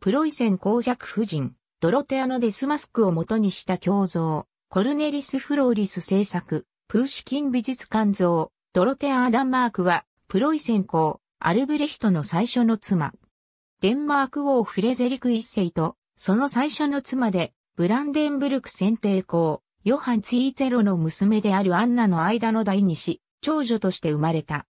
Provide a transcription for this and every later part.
プロイセン公爵夫人、ドロテアのデスマスクを元にした胸像、コルネリス・フローリス制作、プーシキン美術館像、ドロテア・アダンマークは、プロイセン公、アルブレヒトの最初の妻。デンマーク王フレゼリク一世と、その最初の妻で、ブランデンブルク選定公、ヨハン・ツィーゼロの娘であるアンナの間の第二子、長女として生まれた。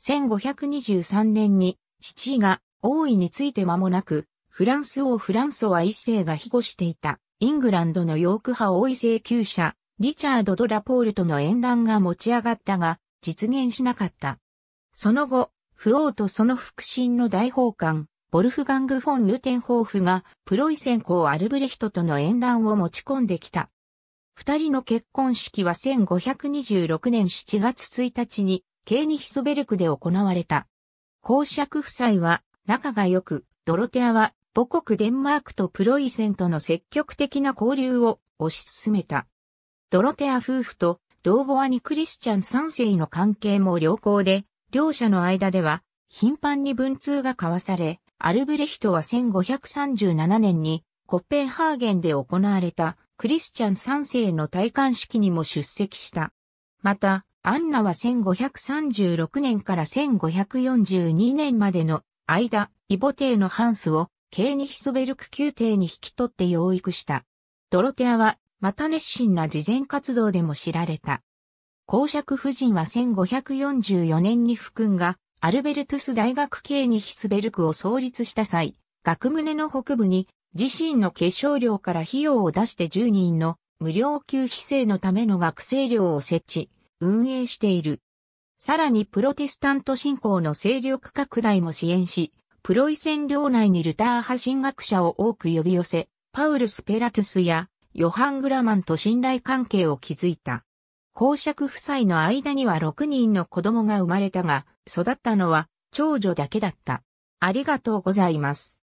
1523年に、父が王位について間もなく、フランス王フランソワ一世が庇護していた、イングランドのヨーク派王位請求者、リチャード・ド・ラポールとの縁談が持ち上がったが、実現しなかった。その後、不王とその腹心の大法官、ボルフガング・フォン・ルテンホーフが、プロイセン公アルブレヒトとの縁談を持ち込んできた。二人の結婚式は1526年7月1日に、ケーニヒスベルクで行われた。公爵夫妻は仲が良く、ドロテアは母国デンマークとプロイセンとの積極的な交流を推し進めた。ドロテア夫婦とドーボアニ・クリスチャン3世の関係も良好で、両者の間では頻繁に文通が交わされ、アルブレヒトは1537年にコッペンハーゲンで行われたクリスチャン3世の戴冠式にも出席した。また、アンナは1536年から1542年までの間、イボテイのハンスをケーニヒスベルク宮廷に引き取って養育した。ドロテアは、また熱心な慈善活動でも知られた。公爵夫人は1544年に含君がアルベルトゥス大学ケーニヒスベルクを創立した際、学胸の北部に自身の化粧料から費用を出して10人の無料給費制のための学生寮を設置、運営している。さらにプロテスタント信仰の勢力拡大も支援し、プロイセン領内にルター派神学者を多く呼び寄せ、パウル・スペラトゥスやヨハン・グラマンと信頼関係を築いた。公爵夫妻の間には6人の子供が生まれたが、育ったのは長女だけだった。ありがとうございます。